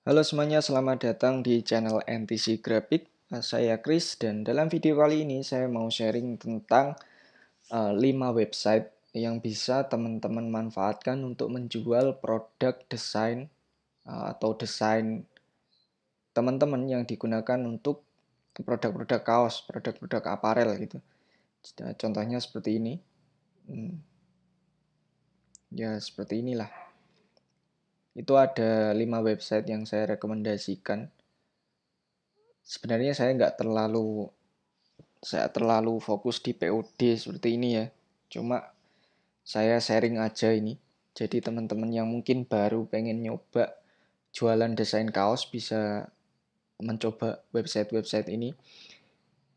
Halo semuanya, selamat datang di channel NTC Graphic. Eh, saya Chris dan dalam video kali ini saya mau sharing tentang uh, eh, 5 website yang bisa teman-teman manfaatkan untuk menjual produk desain uh, atau desain teman-teman yang digunakan untuk produk-produk kaos, produk-produk aparel gitu. Contohnya seperti ini. Hmm. Ya, seperti inilah itu ada lima website yang saya rekomendasikan sebenarnya saya nggak terlalu saya terlalu fokus di POD seperti ini ya cuma saya sharing aja ini jadi teman-teman yang mungkin baru pengen nyoba jualan desain kaos bisa mencoba website-website ini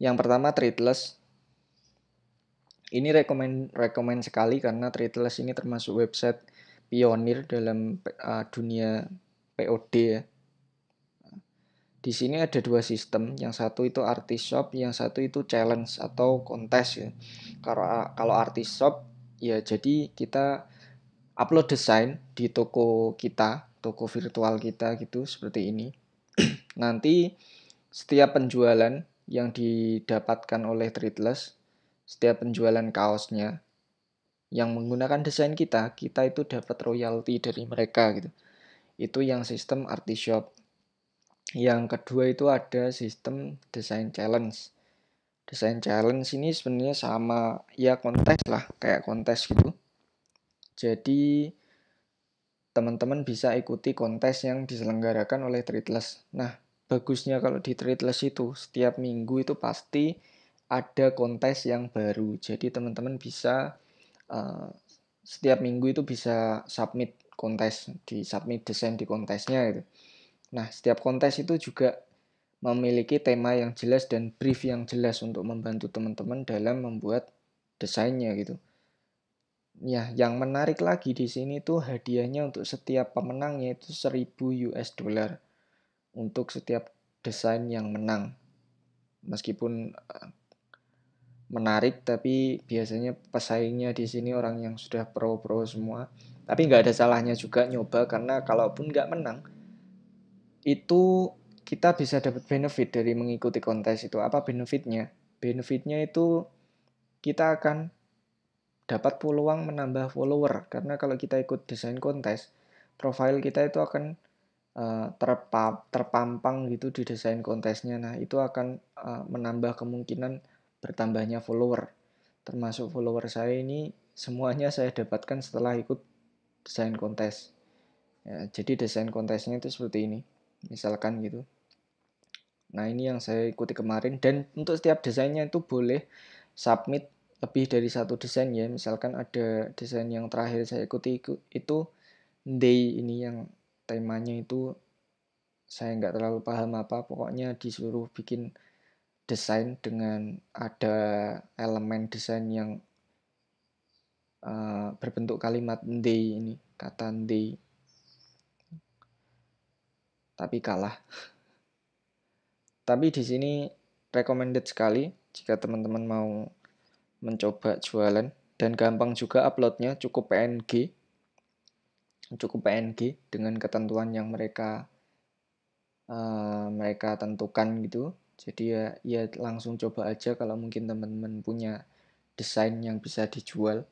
yang pertama Tradeless ini rekomend rekomend sekali karena Tradeless ini termasuk website pionir dalam uh, dunia POD ya. Di sini ada dua sistem, yang satu itu artis shop, yang satu itu challenge atau kontes ya. Kalau eh, kalau artis shop ya jadi kita upload desain di toko kita, toko virtual kita gitu seperti ini. Nanti setiap penjualan yang didapatkan oleh Threadless, setiap penjualan kaosnya yang menggunakan desain kita, kita itu dapat royalti dari mereka gitu. Itu yang sistem Artishop. Yang kedua itu ada sistem desain challenge. Desain challenge ini sebenarnya sama ya kontes lah, kayak kontes gitu. Jadi teman-teman bisa ikuti kontes yang diselenggarakan oleh Treatless. Nah, bagusnya kalau di Treatless itu setiap minggu itu pasti ada kontes yang baru. Jadi teman-teman bisa Eh, setiap minggu itu bisa submit kontes di submit desain di kontesnya gitu. Nah setiap kontes itu juga memiliki tema yang jelas dan brief yang jelas untuk membantu teman-teman dalam membuat desainnya gitu. Ya, yang menarik lagi di sini tuh hadiahnya untuk setiap pemenangnya itu 1000 US dollar untuk setiap desain yang menang. Meskipun eh, menarik tapi biasanya pesaingnya di sini orang yang sudah pro-pro semua tapi nggak ada salahnya juga nyoba karena kalaupun nggak menang itu kita bisa dapat benefit dari mengikuti kontes itu apa benefitnya benefitnya itu kita akan dapat peluang menambah follower karena kalau kita ikut desain kontes profile kita itu akan uh, eh, terpa terpampang gitu di desain kontesnya nah itu akan uh, menambah kemungkinan bertambahnya follower. Termasuk follower saya ini semuanya saya dapatkan setelah ikut desain kontes. Ya, jadi desain kontesnya itu seperti ini, misalkan gitu. Nah ini yang saya ikuti kemarin dan untuk setiap desainnya itu boleh submit lebih dari satu desain ya. Misalkan ada desain yang terakhir saya ikuti itu day ini yang temanya itu saya nggak terlalu paham apa pokoknya disuruh bikin desain dengan ada elemen desain yang uh, berbentuk kalimat "nde" ini kata "nde", tapi kalah tapi di sini recommended sekali jika teman-teman mau mencoba jualan dan gampang juga uploadnya cukup PNG cukup PNG dengan ketentuan yang mereka uh, mereka tentukan gitu jadi ya, ya langsung coba aja kalau mungkin teman-teman punya desain yang bisa dijual.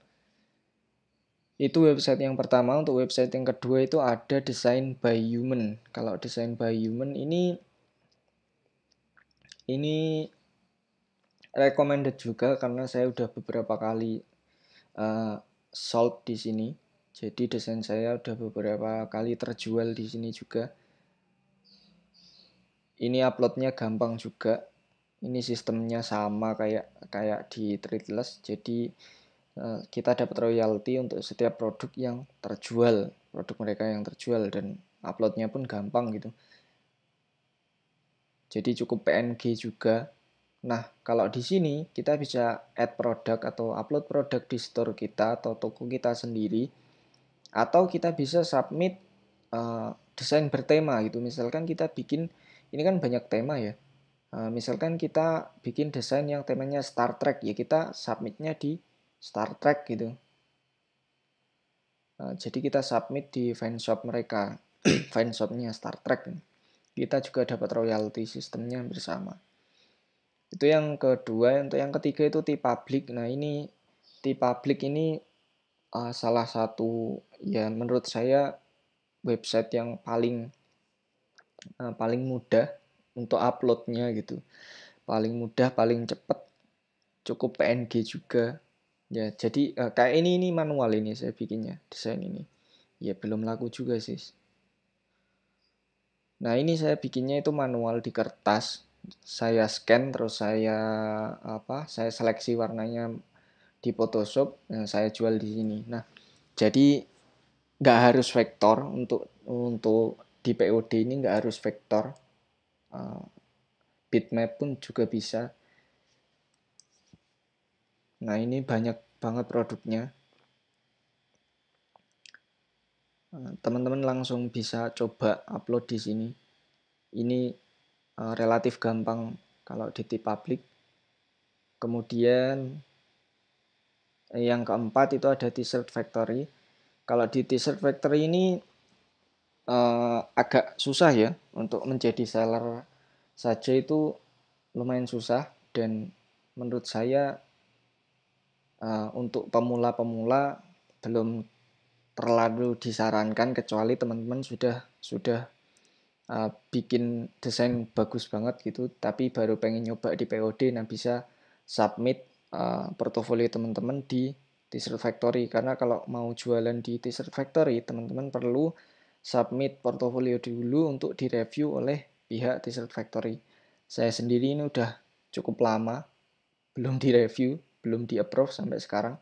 Itu website yang pertama. Untuk website yang kedua itu ada desain by human. Kalau desain by human ini ini recommended juga karena saya udah beberapa kali uh, sold di sini. Jadi desain saya udah beberapa kali terjual di sini juga ini uploadnya gampang juga ini sistemnya sama kayak kayak di treatless jadi eh, kita dapat royalti untuk setiap produk yang terjual produk mereka yang terjual dan uploadnya pun gampang gitu jadi cukup PNG juga nah kalau di sini kita bisa add produk atau upload produk di store kita atau toko kita sendiri atau kita bisa submit uh, desain bertema gitu misalkan kita bikin ini kan banyak tema ya. Eh, misalkan kita bikin desain yang temanya Star Trek, ya kita submitnya di Star Trek gitu. Eh, jadi kita submit di fanshop mereka, fanshopnya Star Trek. Kita juga dapat royalti sistemnya bersama. Itu yang kedua, untuk yang ketiga itu tipe public. Nah ini tipe public ini uh, salah satu ya menurut saya website yang paling uh, paling mudah untuk uploadnya gitu paling mudah paling cepat cukup PNG juga ya jadi uh, kayak ini ini manual ini saya bikinnya desain ini ya belum laku juga sih nah ini saya bikinnya itu manual di kertas saya scan terus saya apa saya seleksi warnanya di Photoshop nah, saya jual di sini nah jadi nggak harus vektor untuk untuk di POD ini nggak harus vektor uh, bitmap pun juga bisa nah ini banyak banget produknya eh, teman-teman langsung bisa coba upload di sini. Ini uh, relatif gampang kalau di public. Kemudian yang keempat itu ada t-shirt factory. Kalau di t-shirt factory ini uh, agak susah ya untuk menjadi seller saja itu lumayan susah dan menurut saya uh, untuk pemula-pemula belum terlalu disarankan kecuali teman-teman sudah sudah uh, bikin desain bagus banget gitu tapi baru pengen nyoba di POD nah bisa submit uh, portofolio teman-teman di T-shirt factory karena kalau mau jualan di T-shirt factory teman-teman perlu submit portofolio dulu untuk direview oleh pihak Diesel Factory. Saya sendiri ini udah cukup lama, belum direview, belum di-approve sampai sekarang.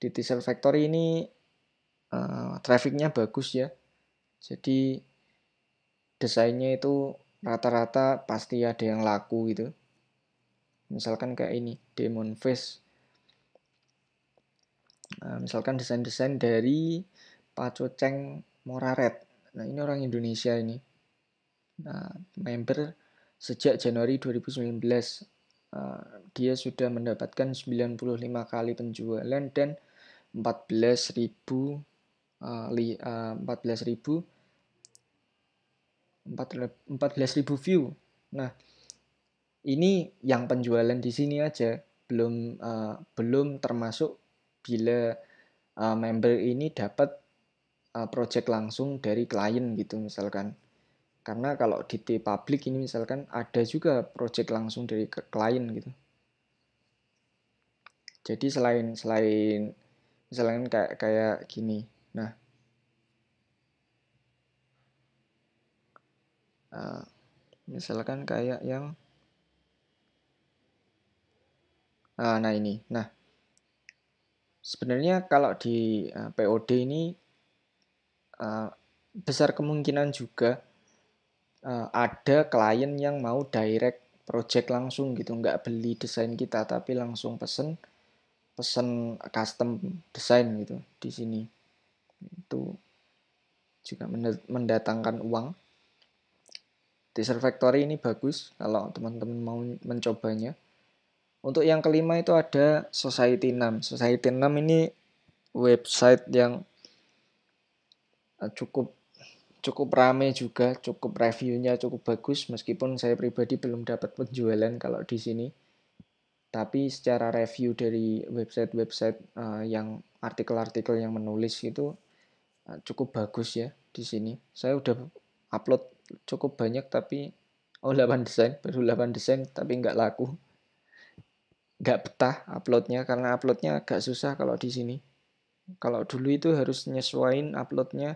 Di Diesel Factory ini uh, trafficnya bagus ya, jadi desainnya itu rata-rata pasti ada yang laku gitu. Misalkan kayak ini, Demon Face. Nah, misalkan desain-desain dari Pak Ceng Moraret. Nah, ini orang Indonesia ini. Nah, member sejak Januari 2019 uh, eh, dia sudah mendapatkan 95 kali penjualan dan 14.000 uh, eh, li, uh, 14.000 14.000 view. Nah, ini yang penjualan di sini aja belum uh, belum termasuk bila uh, member ini dapat Eh, project langsung dari klien gitu misalkan karena kalau di T public ini misalkan ada juga project langsung dari ke klien gitu jadi selain selain misalkan kayak kayak gini nah eh, misalkan kayak yang eh, nah ini nah sebenarnya kalau di POD ini uh, besar kemungkinan juga uh, ada klien yang mau direct project langsung gitu nggak beli desain kita tapi langsung pesen pesen custom desain gitu di sini itu juga mendatangkan uang Teaser Factory ini bagus kalau teman-teman mau mencobanya. Untuk yang kelima itu ada Society 6. Society 6 ini website yang Eh, cukup cukup rame juga, cukup reviewnya cukup bagus meskipun saya pribadi belum dapat penjualan kalau di sini. Tapi secara review dari website-website uh, yang artikel-artikel yang menulis itu uh, eh, cukup bagus ya di sini. Saya udah upload cukup banyak tapi oh 8 desain, baru 8 desain tapi nggak laku. Nggak betah uploadnya karena uploadnya agak susah kalau di sini. Kalau dulu itu harus nyesuaiin uploadnya.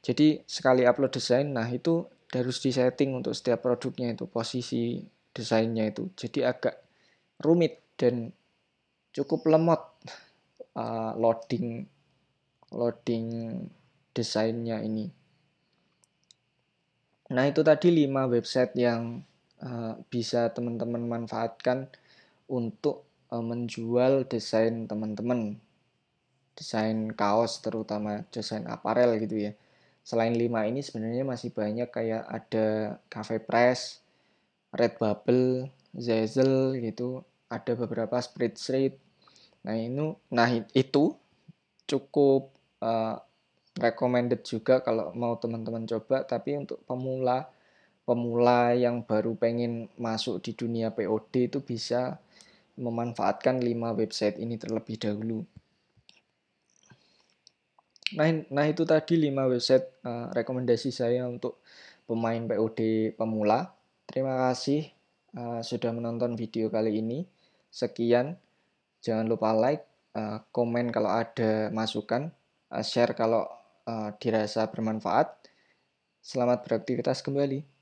Jadi sekali upload desain, nah itu harus disetting untuk setiap produknya itu posisi desainnya itu. Jadi agak rumit dan cukup lemot uh, loading loading desainnya ini. Nah, itu tadi 5 website yang uh, bisa teman-teman manfaatkan untuk uh, menjual desain teman-teman desain kaos terutama desain aparel gitu ya. Selain lima ini sebenarnya masih banyak kayak ada Cafe Press, red bubble Zazzle gitu, ada beberapa spread street Nah, ini nah itu cukup uh, recommended juga kalau mau teman-teman coba tapi untuk pemula pemula yang baru pengen masuk di dunia POD itu bisa memanfaatkan 5 website ini terlebih dahulu. Nah, nah itu tadi 5 website uh, rekomendasi saya untuk pemain POD pemula. Terima kasih uh, sudah menonton video kali ini. Sekian. Jangan lupa like, uh, komen kalau ada masukan, uh, share kalau uh, dirasa bermanfaat. Selamat beraktivitas kembali.